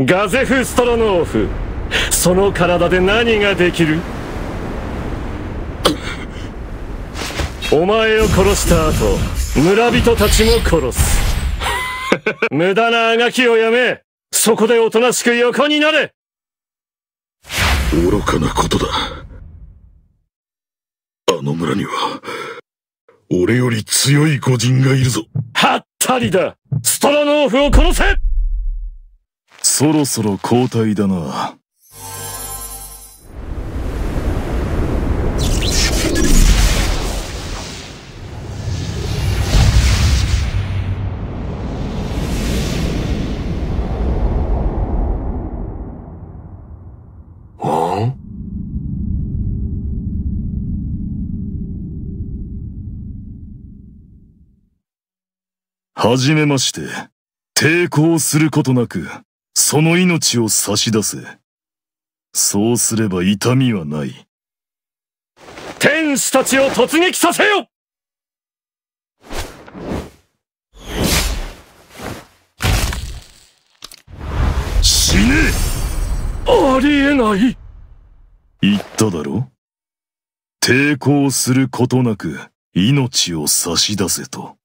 ガゼフ・ストロノーフその体で何ができるお前を殺した後村人たちも殺す無駄なあがきをやめそこでおとなしく横になれ愚かなことだあの村には俺より強い個人がいるぞはったりだストロノーフを殺せそろそろ交代だな。はじめまして、抵抗することなく、その命を差し出せ。そうすれば痛みはない。天使たちを突撃させよ死ねありえない言っただろ抵抗することなく命を差し出せと。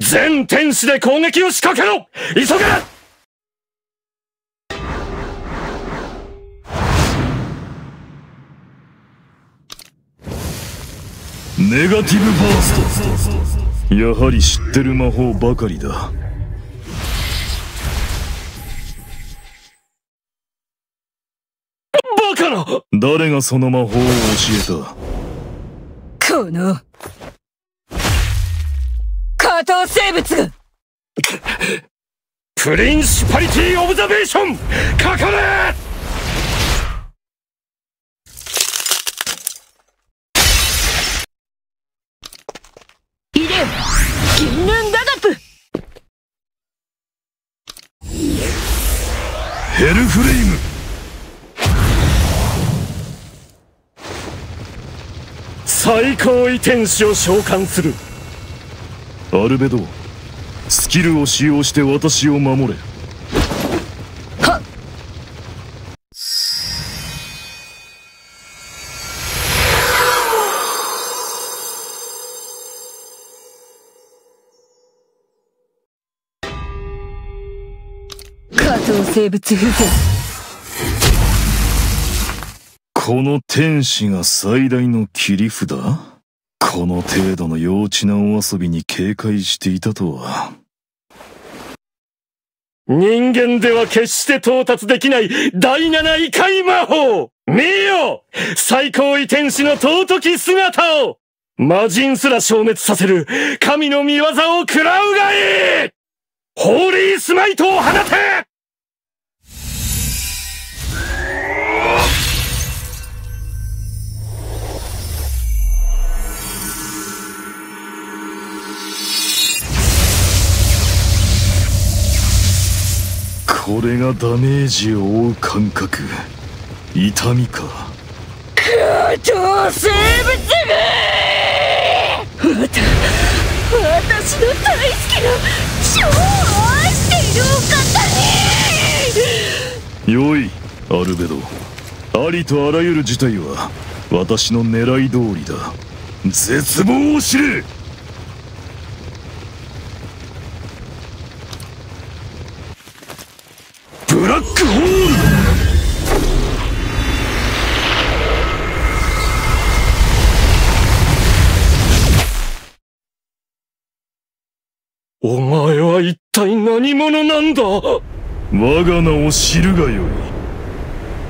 全天使で攻撃を仕掛けろ急げネガティブバーストやはり知ってる魔法ばかりだバカな誰がその魔法を教えたこの下等生物プリンシパリティ・オブザベーションかかれエルフレイム最高位天使を召喚するアルベドスキルを使用して私を守れ生物風この天使が最大の切り札この程度の幼稚なお遊びに警戒していたとは人間では決して到達できない第七異界魔法見よ最高位天使の尊き姿を魔人すら消滅させる神の見業を喰らうがいいホーリースマイトを放てこれがダメージを負う感覚痛みか空洞生物部また私の大好きな超愛しているお方によいアルベドありとあらゆる事態は私の狙い通りだ絶望を知れ一体何者なんだ我が名を知るがよい。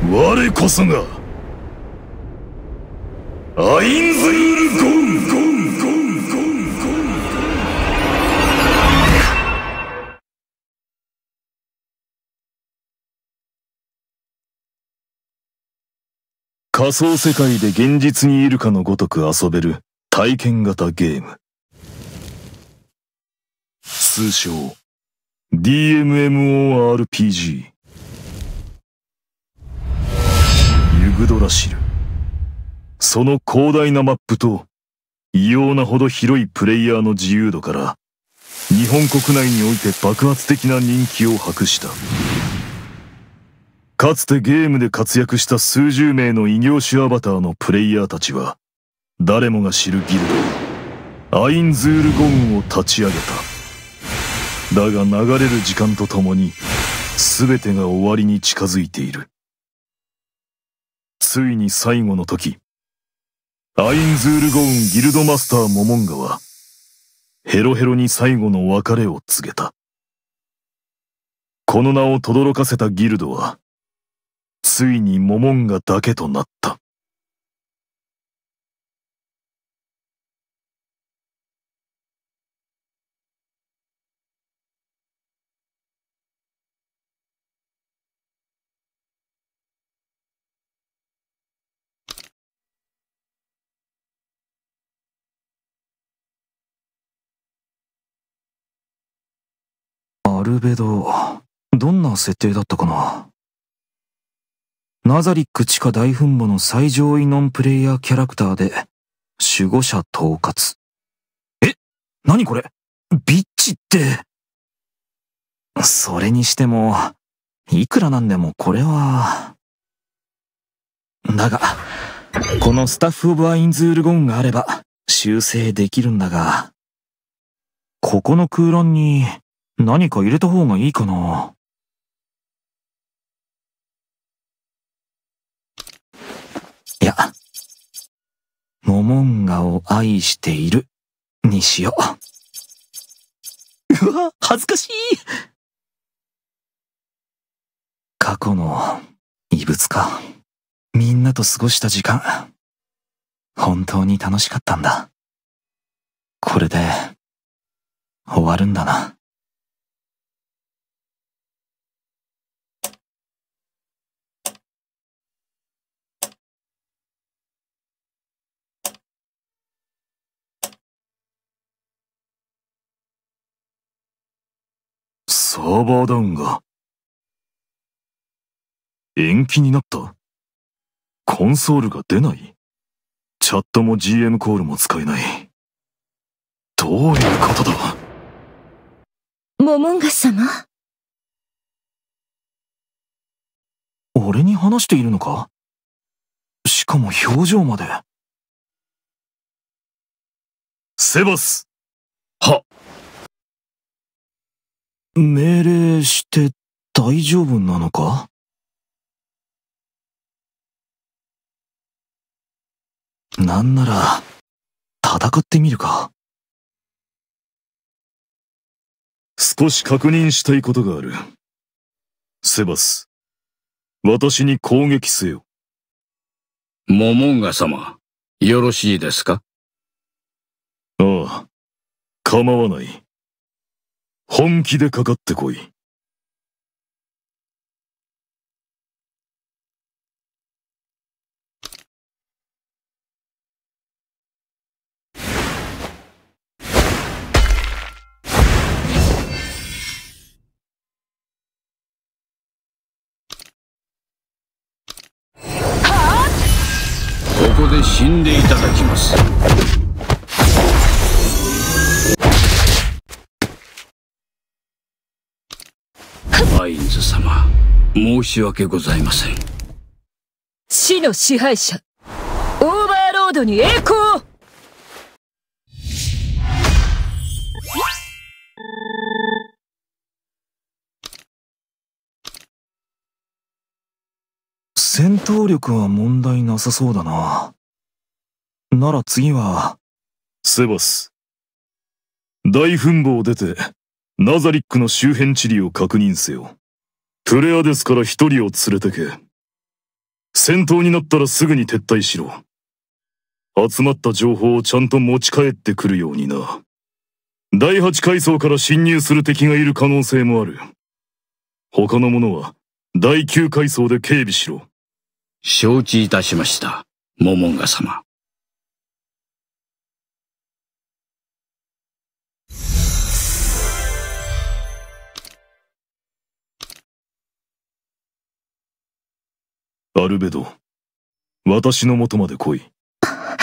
我こそが、仮想世界で現実にいるかのごとく遊べる体験型ゲーム。通称 DMMORPG ユグドラシルその広大なマップと異様なほど広いプレイヤーの自由度から日本国内において爆発的な人気を博したかつてゲームで活躍した数十名の異業種アバターのプレイヤーたちは誰もが知るギルドアインズール・ゴーンを立ち上げただが流れる時間とともに全てが終わりに近づいているついに最後の時アインズールゴーンギルドマスターモモンガはヘロヘロに最後の別れを告げたこの名を轟かせたギルドはついにモモンガだけとなったルベド、どんな設定だったかなナザリック地下大噴霧の最上位ノンプレイヤーキャラクターで、守護者統括。え何これビッチって。それにしても、いくらなんでもこれは。だが、このスタッフ・オブ・アインズール・ゴンがあれば修正できるんだが、ここの空欄に何か入れた方がいいかな。いや、モモンガを愛しているにしよう。うわ、恥ずかしい過去の異物か。みんなと過ごした時間、本当に楽しかったんだ。これで、終わるんだな。サーバーダウンが。延期になったコンソールが出ないチャットも GM コールも使えない。どういうことだモモンガ様俺に話しているのかしかも表情まで。セバスは命令して大丈夫なのかなんなら、戦ってみるか。少し確認したいことがある。セバス、私に攻撃せよ。モモンガ様、よろしいですかああ、構わない。本気でかかってこい。ここで死んでいただきます。インズ様申し訳ございません死の支配者オーバーロードに栄光戦闘力は問題なさそうだな。なら次は。セバス。大墳墓を出て、ナザリックの周辺地理を確認せよ。プレアですから一人を連れてけ。戦闘になったらすぐに撤退しろ。集まった情報をちゃんと持ち帰ってくるようにな。第8階層から侵入する敵がいる可能性もある。他の者は第9階層で警備しろ。承知いたしました、モモンガ様。アルベド私の元まで来いは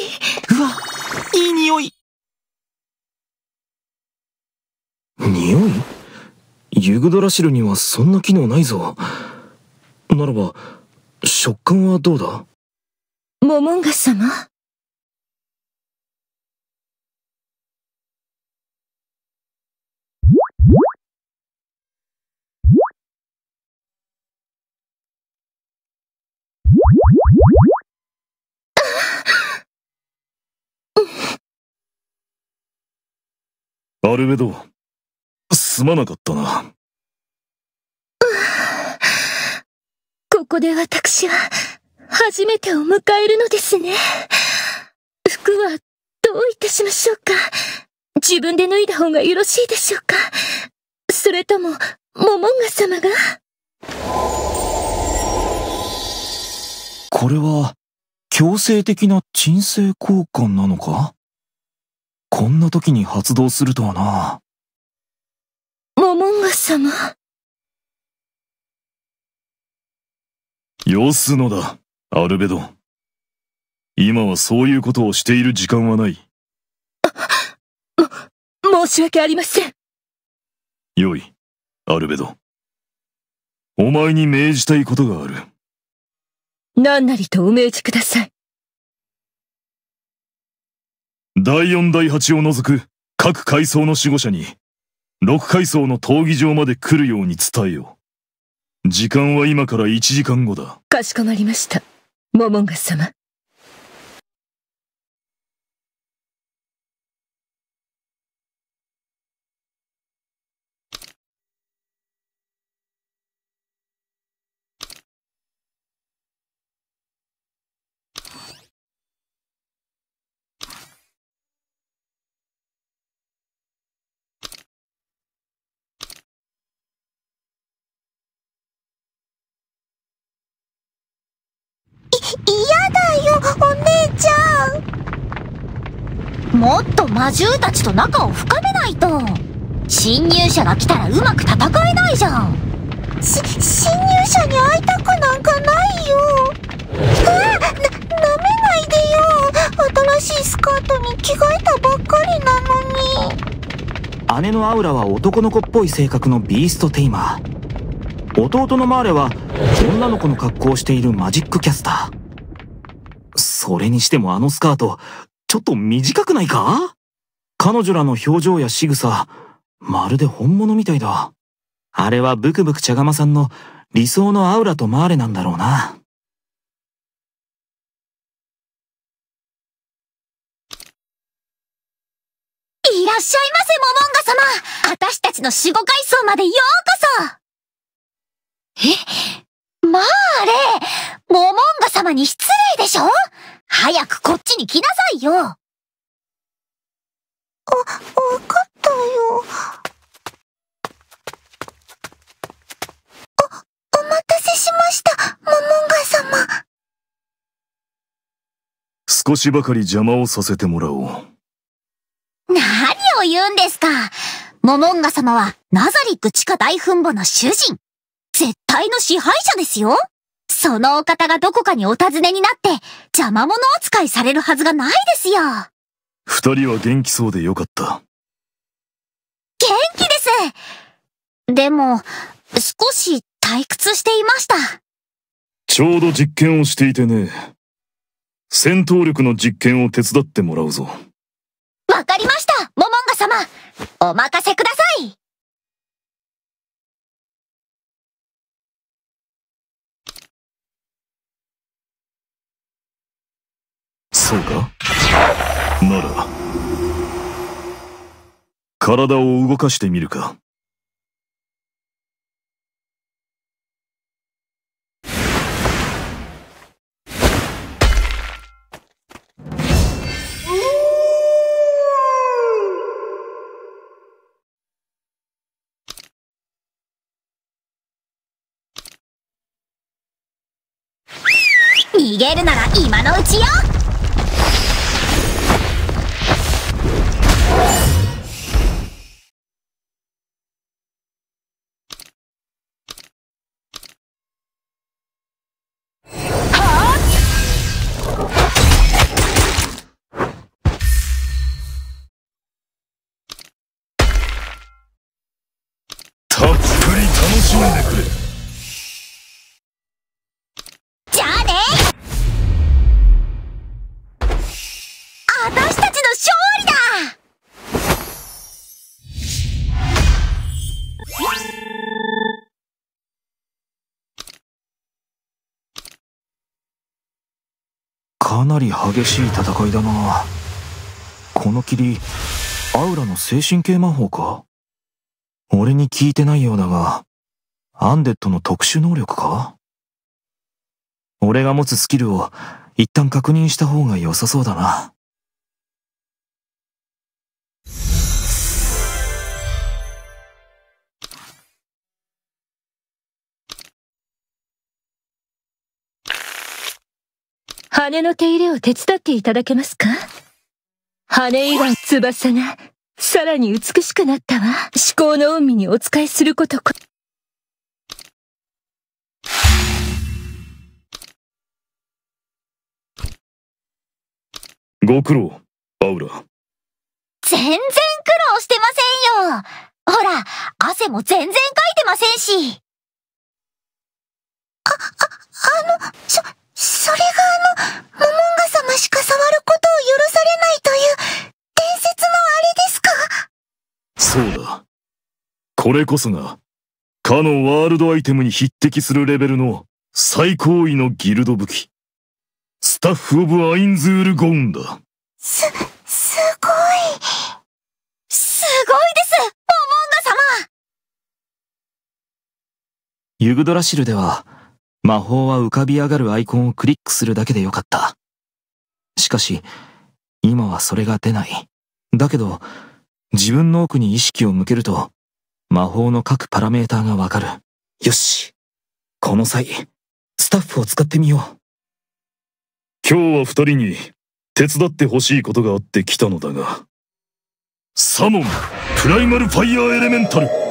いうわいい匂い匂いユグドラシルにはそんな機能ないぞならば食感はどうだモモンガ様アルベド、すまなかったな。ここで私は、初めてを迎えるのですね。服は、どういたしましょうか自分で脱いだ方がよろしいでしょうかそれとも、モモンガ様がこれは、強制的な鎮静交換なのかこんな時に発動するとはな。モモンガ様。様すのだ、アルベド。今はそういうことをしている時間はない。も、申し訳ありません。よい、アルベド。お前に命じたいことがある。何なりとお命じください。第4第8を除く各階層の守護者に、6階層の闘技場まで来るように伝えよう。時間は今から1時間後だ。かしこまりました。モモンガ様。お姉ちゃんもっと魔獣たちと仲を深めないと侵入者が来たらうまく戦えないじゃんし侵入者に会いたくなんかないよあな舐めないでよ新しいスカートに着替えたばっかりなのに姉のアウラは男の子っぽい性格のビーストテイマー弟のマーレは女の子の格好をしているマジックキャスターそれにしてもあのスカート、ちょっと短くないか彼女らの表情や仕草、まるで本物みたいだ。あれはブクブク茶釜さんの理想のアウラとマーレなんだろうな。いらっしゃいませ、モモンガ様私たちの守護階層までようこそえマーレモモンガ様に失礼でしょ早くこっちに来なさいよあ、わかったよ。お、お待たせしました、モモンガ様。少しばかり邪魔をさせてもらおう。何を言うんですかモモンガ様はナザリック地下大墳墓の主人。絶対の支配者ですよそのお方がどこかにお尋ねになって邪魔者扱いされるはずがないですよ。二人は元気そうでよかった。元気ですでも、少し退屈していました。ちょうど実験をしていてね。戦闘力の実験を手伝ってもらうぞ。わかりました、モモンガ様お任せくださいそうかなら体を動かしてみるか逃げるなら今のうちよ Yeah. かなり激しい戦いだなこの霧アウラの精神系魔法か俺に聞いてないようだがアンデッドの特殊能力か俺が持つスキルを一旦確認した方が良さそうだな。羽の手入れを手伝っていただけますか羽以外翼が、さらに美しくなったわ。至高の恩にお仕えすることこ。ご苦労、アウラ。全然苦労してませんよほら、汗も全然かいてませんしあ、あ、あの、ちょ、それがあの、モモンガ様しか触ることを許されないという、伝説のあれですかそうだ。これこそが、かのワールドアイテムに匹敵するレベルの最高位のギルド武器。スタッフ・オブ・アインズール・ゴーンだ。す、すごい。すごいですモモンガ様ユグドラシルでは、魔法は浮かび上がるアイコンをクリックするだけでよかった。しかし、今はそれが出ない。だけど、自分の奥に意識を向けると、魔法の各パラメーターがわかる。よし。この際、スタッフを使ってみよう。今日は二人に手伝ってほしいことがあって来たのだが。サモン、プライマルファイアーエレメンタル。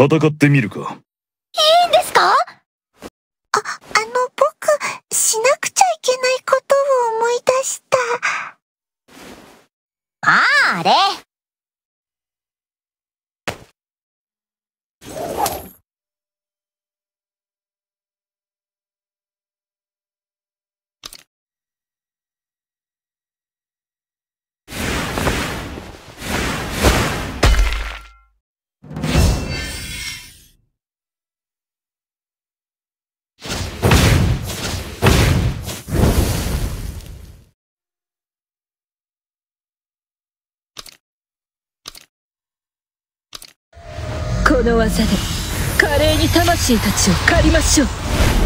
戦ってみるかいいんですかあ、あの、僕、しなくちゃいけないことを思い出した。ああ、あれこの技で華麗に魂たちを狩りましょう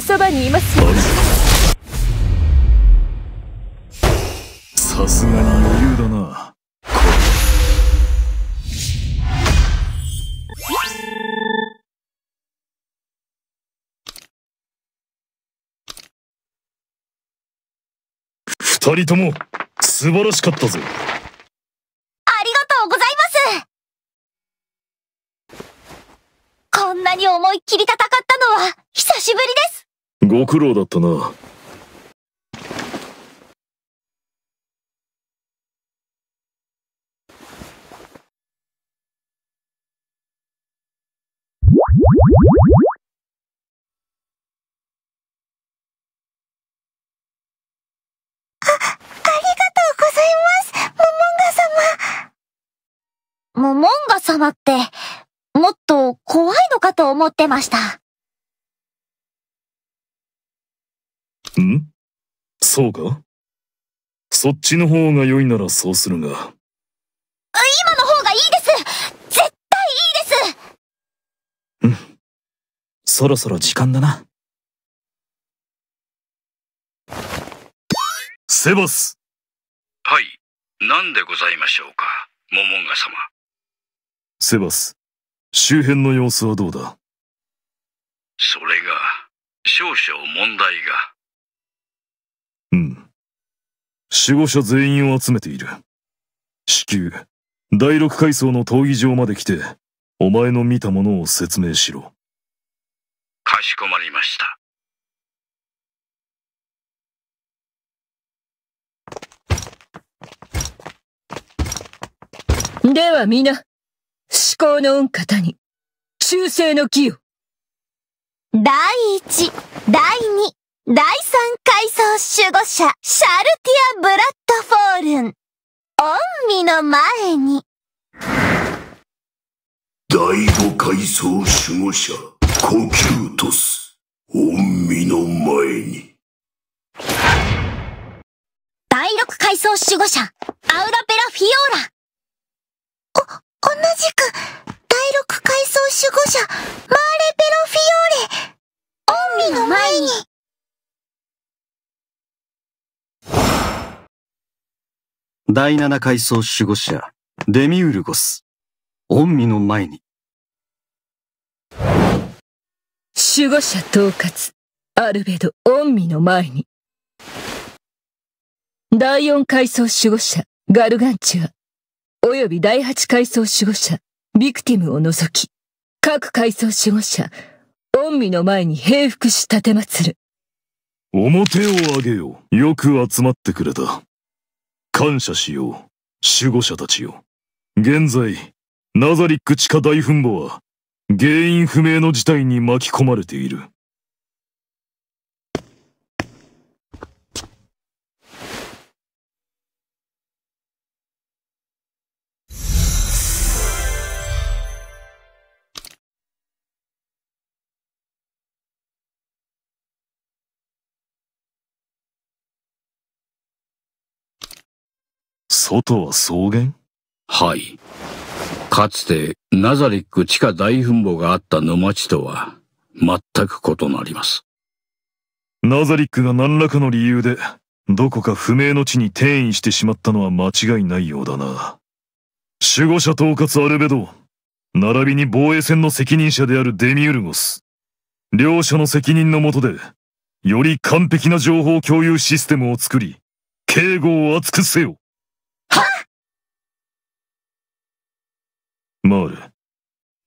のそばにいますさすがに余裕だな二人とも素晴らしかったぜこんなに思いっきり戦ったのは久しぶりですご苦労だったな。モモンガ様って、もっと怖いのかと思ってました。んそうかそっちの方が良いならそうするが。今の方がいいです絶対いいですうん。そろそろ時間だな。セバスはい、何でございましょうか、モモンガ様。セバス、周辺の様子はどうだそれが、少々問題が。守護者全員を集めている。至急、第六階層の闘技場まで来て、お前の見たものを説明しろ。かしこまりました。では皆、思考の恩方に、忠誠の木を。第一、第二、第三階層守護者、シャルティア・ブラッドフォールン。御身の前に。第五階層守護者、コキュートス。御身の前に。第六階層守護者、アウラペラ・フィオーラ。お、同じく、第六階層守護者、マーレ・ペラ・フィオーレ。御身の前に。第七階層守護者、デミウルゴス。恩美の前に。守護者統括、アルベド恩美の前に。第四階層守護者、ガルガンチュア。および第八階層守護者、ビクティムを除き、各階層守護者、恩美の前に平服し立てまつる。表を上げよ。よく集まってくれた。感謝しよう、守護者たちよ。現在、ナザリック地下大墳墓は、原因不明の事態に巻き込まれている。外は草原はい。かつてナザリック地下大墳墓があった沼地とは全く異なります。ナザリックが何らかの理由でどこか不明の地に転移してしまったのは間違いないようだな。守護者統括アルベド、並びに防衛戦の責任者であるデミウルゴス。両者の責任のもとで、より完璧な情報共有システムを作り、警護を厚くせよ。はマール、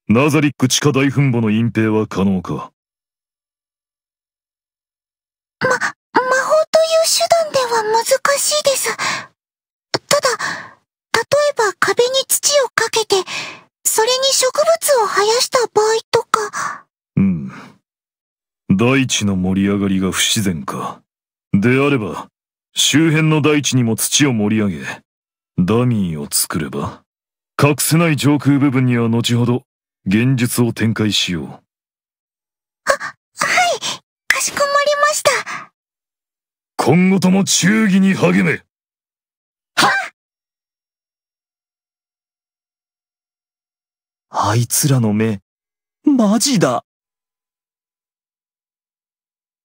ナザリック地下大墳墓の隠蔽は可能かま、魔法という手段では難しいです。ただ、例えば壁に土をかけて、それに植物を生やした場合とか。うん。大地の盛り上がりが不自然か。であれば、周辺の大地にも土を盛り上げ、ダミーを作れば隠せない上空部分には後ほど現実を展開しよう。あ、はい、かしこまりました。今後とも忠義に励め。はあいつらの目、マジだ。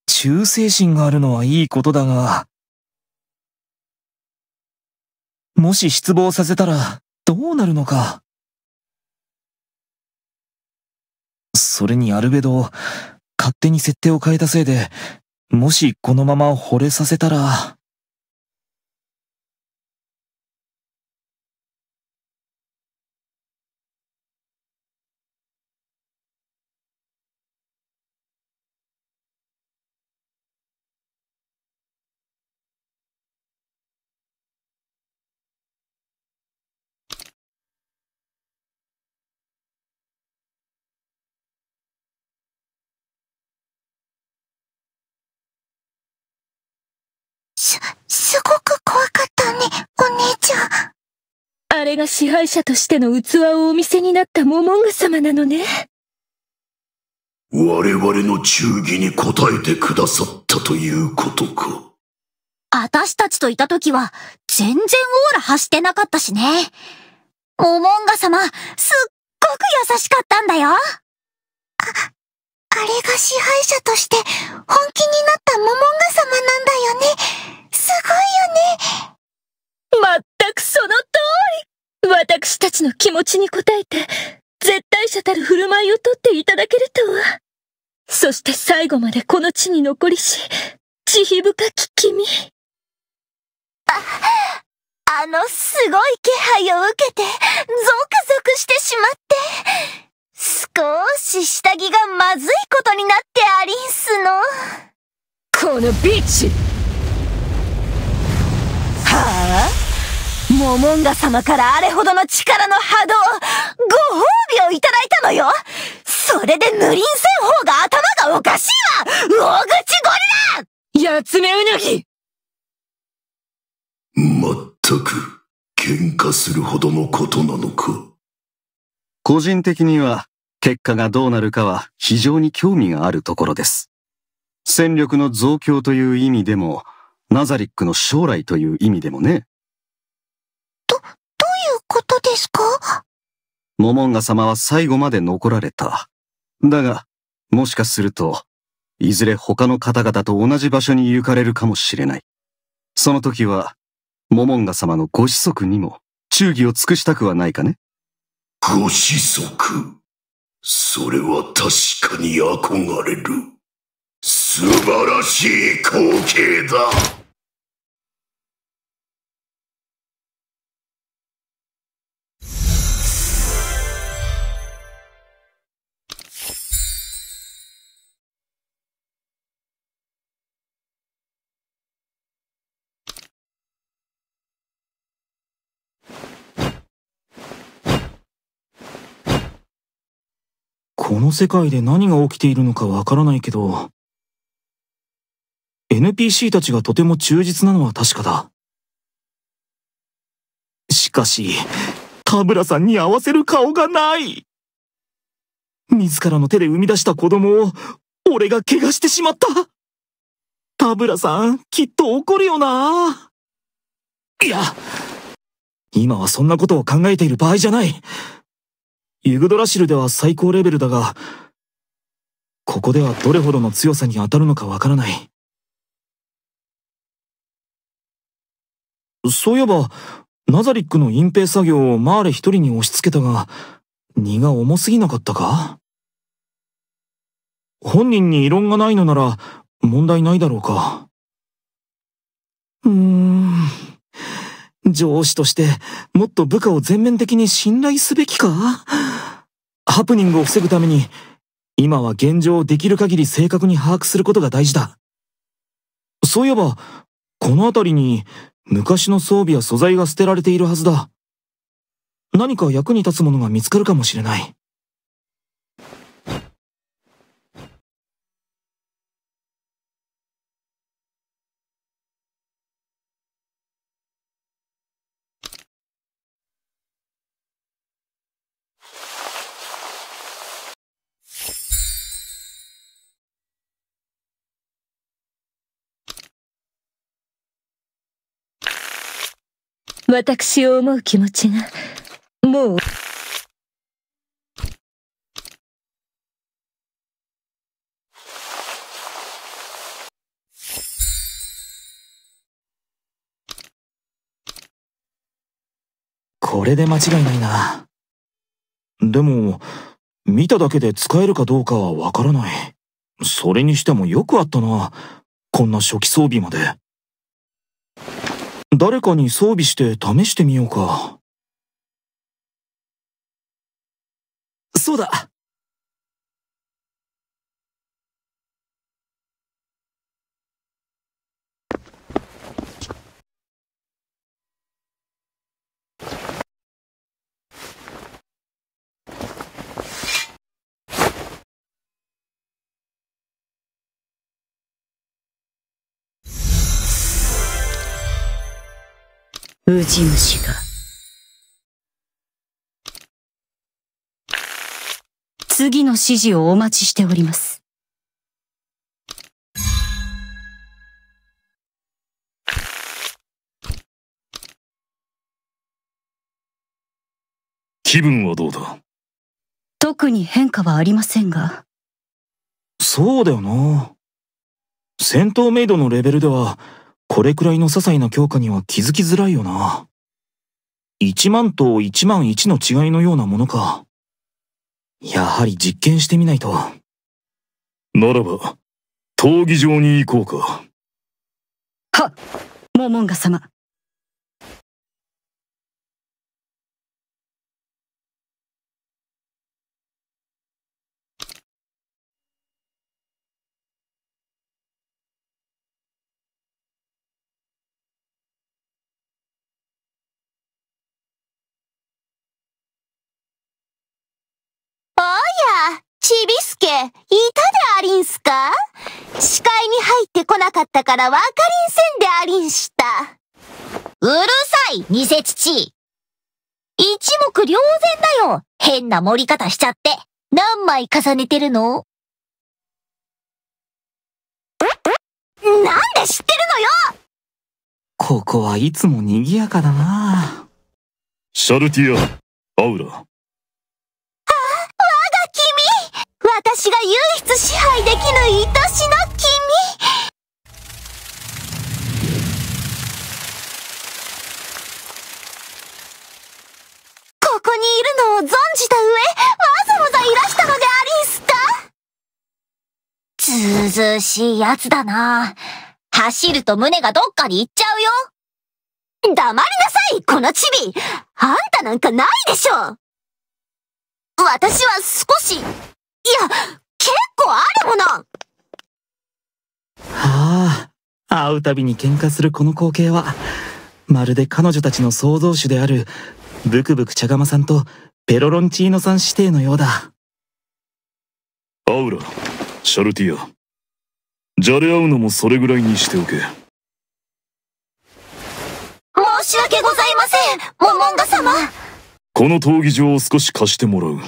忠誠心があるのはいいことだが、もし失望させたら、どうなるのか。それにアルベド、勝手に設定を変えたせいで、もしこのまま惚れさせたら。す、すごく怖かったね、お姉ちゃん。あれが支配者としての器をお見せになったモモンガ様なのね。我々の忠義に応えてくださったということか。あたちといた時は、全然オーラ発してなかったしね。モモンガ様、すっごく優しかったんだよ。あ、あれが支配者として本気になったモモンガ様なんだよね。すごいよね。まったくその通り私たちの気持ちに応えて、絶対者たる振る舞いをとっていただけるとは。そして最後までこの地に残りし、慈悲深き君。あ、あのすごい気配を受けて、ゾクゾクしてしまって。少し下着がまずいことになってありんすの。このビッチはぁ、あ、モモンガ様からあれほどの力の波動、ご褒美をいただいたのよそれで無せん方が頭がおかしいわ大口ゴリラやつめうなぎまったく、喧嘩するほどのことなのか。個人的には結果がどうなるかは非常に興味があるところです。戦力の増強という意味でも、ナザリックの将来という意味でもね。ど、どういうことですかモモンガ様は最後まで残られた。だが、もしかすると、いずれ他の方々と同じ場所に行かれるかもしれない。その時は、モモンガ様のご子息にも、忠義を尽くしたくはないかねご子息。それは確かに憧れる。素晴らしい光景だこの世界で何が起きているのかわからないけど、NPC たちがとても忠実なのは確かだ。しかし、田村さんに合わせる顔がない自らの手で生み出した子供を、俺が怪我してしまった田村さん、きっと怒るよな。いや、今はそんなことを考えている場合じゃない。ユグドラシルでは最高レベルだが、ここではどれほどの強さに当たるのかわからない。そういえば、ナザリックの隠蔽作業をマーレ一人に押し付けたが、荷が重すぎなかったか本人に異論がないのなら問題ないだろうか。うーん。上司として、もっと部下を全面的に信頼すべきかハプニングを防ぐために、今は現状をできる限り正確に把握することが大事だ。そういえば、この辺りに昔の装備や素材が捨てられているはずだ。何か役に立つものが見つかるかもしれない。私を思う気持ちが、もう、これで間違いないな。でも、見ただけで使えるかどうかはわからない。それにしてもよくあったな。こんな初期装備まで。誰かに装備して試してみようか。そうだウジ虫が次の指示をお待ちしております気分はどうだ特に変化はありませんがそうだよな戦闘メイドのレベルではこれくらいの些細な強化には気づきづらいよな。1万と1万1の違いのようなものか。やはり実験してみないと。ならば、闘技場に行こうか。はモモンガ様。ちびすけ、いたでありんすか視界に入ってこなかったからわかりんせんでありんした。うるさい、偽父。一目瞭然だよ。変な盛り方しちゃって。何枚重ねてるのなんで知ってるのよここはいつも賑やかだなシャルティア、アウラ、私が唯一支配できぬ愛しの君ここにいるのを存じた上、わざわざいらしたのでありんすかずうしいやつだな。走ると胸がどっかに行っちゃうよ黙りなさい、このチビあんたなんかないでしょ私は少し、や、結構あるものはあ、会うたびに喧嘩するこの光景は、まるで彼女たちの創造主である、ブクブク茶釜さんとペロロンチーノさん指定のようだ。アウラ、シャルティア。じゃれ合うのもそれぐらいにしておけ。申し訳ございません、モモンガ様。この闘技場を少し貸してもらう。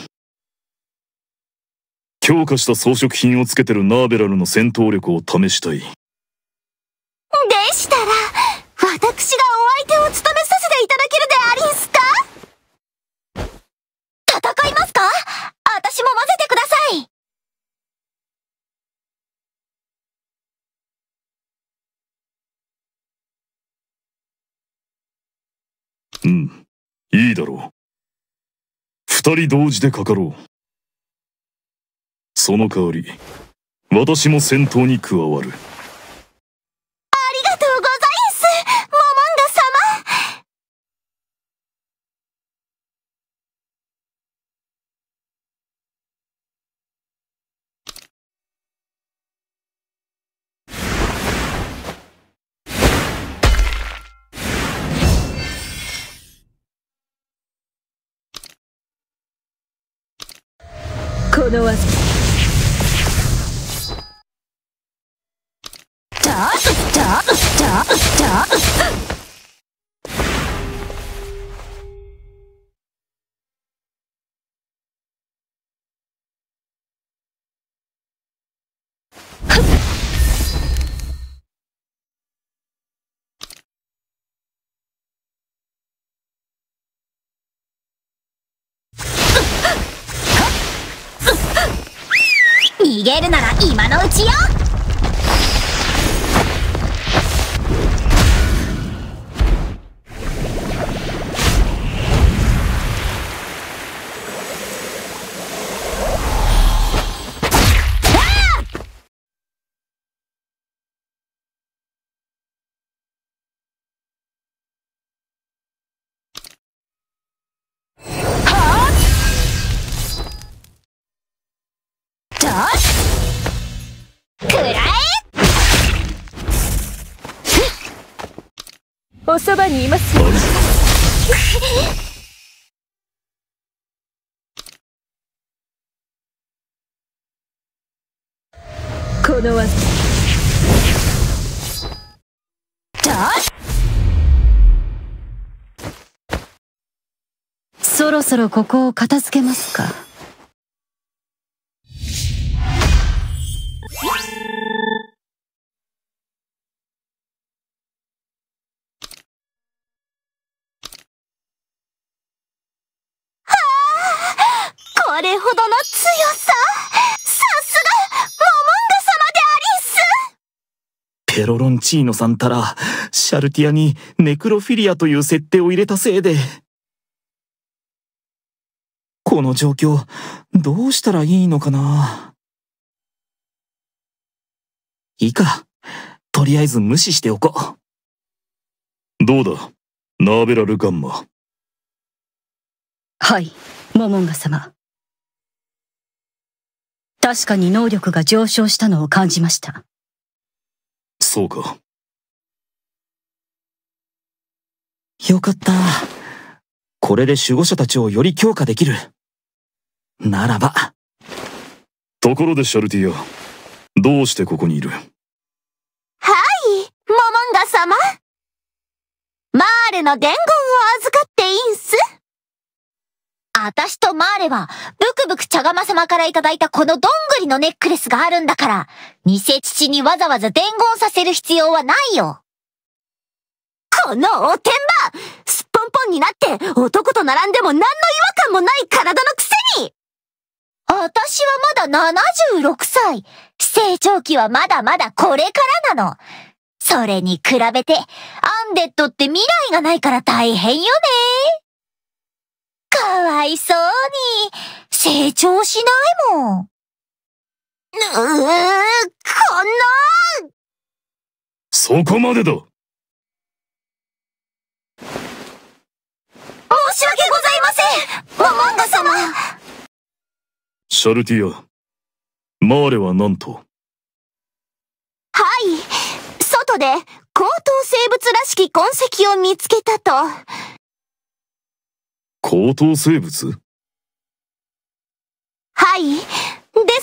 強化した装飾品をつけてるナーベラルの戦闘力を試したい。でしたら、私がお相手を務めさせていただけるでありんすか戦いますか私も混ぜてくださいうん、いいだろう。二人同時でかかろう。その代わり、私も戦闘に加わる。るなら今のうちよおそばにいますよこのそろそろここを片付けますかペロロンチーノさんたら、シャルティアにネクロフィリアという設定を入れたせいで、この状況、どうしたらいいのかないいか。とりあえず無視しておこう。どうだ、ナーベラルガンマ。はい、モモンガ様。確かに能力が上昇したのを感じました。そうか。よかった。これで守護者たちをより強化できる。ならば。ところでシャルティア、どうしてここにいるはい、モモンガ様マーレの伝言を預かっていいんすあたしとマーレは、ブクブク茶釜様からいただいたこのどんぐりのネックレスがあるんだから、偽父にわざわざ伝言させる必要はないよ。このおてんばすっぽんぽんになって男と並んでも何の違和感もない体のくせに私はまだ76歳。成長期はまだまだこれからなの。それに比べて、アンデッドって未来がないから大変よね。かわいそうに、成長しないもん。うぅ、こんなそこまでだ申し訳ございませんママンダ様シャルティア、マーレは何とはい、外で高等生物らしき痕跡を見つけたと。高等生物はい。で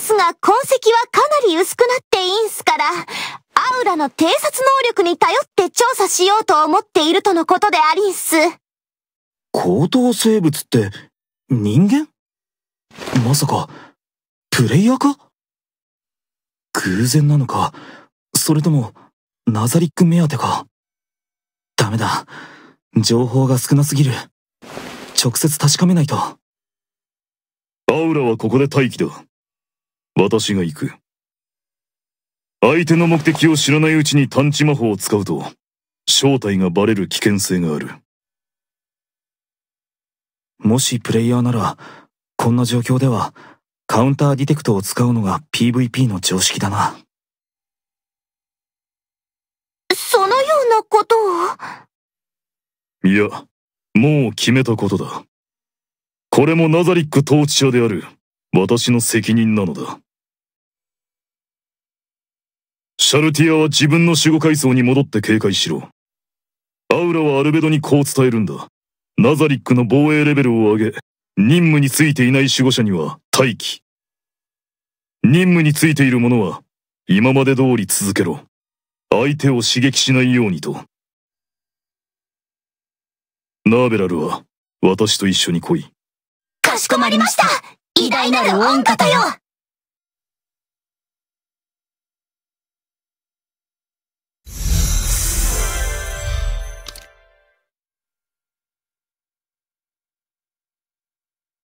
すが、痕跡はかなり薄くなっていいんすから、アウラの偵察能力に頼って調査しようと思っているとのことでありんす。高等生物って人間まさか、プレイヤーか偶然なのか、それとも、ナザリック目当てか。ダメだ。情報が少なすぎる。直接確かめないと。アウラはここで待機だ。私が行く。相手の目的を知らないうちに探知魔法を使うと、正体がバレる危険性がある。もしプレイヤーなら、こんな状況では、カウンターディテクトを使うのが PVP の常識だな。そのようなことをいや、もう決めたことだ。これもナザリック統治者である私の責任なのだ。シャルティアは自分の守護階層に戻って警戒しろ。アウラはアルベドにこう伝えるんだ。ナザリックの防衛レベルを上げ、任務についていない守護者には待機。任務についている者は今まで通り続けろ。相手を刺激しないようにと。ナーベラルは、私と一緒に来い。かしこまりました偉大なる御方よ